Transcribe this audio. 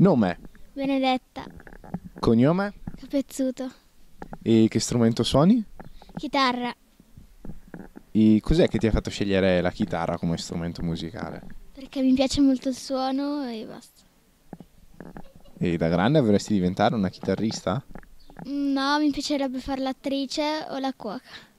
Nome? Benedetta. Cognome? Capezzuto. E che strumento suoni? Chitarra. E cos'è che ti ha fatto scegliere la chitarra come strumento musicale? Perché mi piace molto il suono e basta. E da grande vorresti diventare una chitarrista? No, mi piacerebbe fare l'attrice o la cuoca.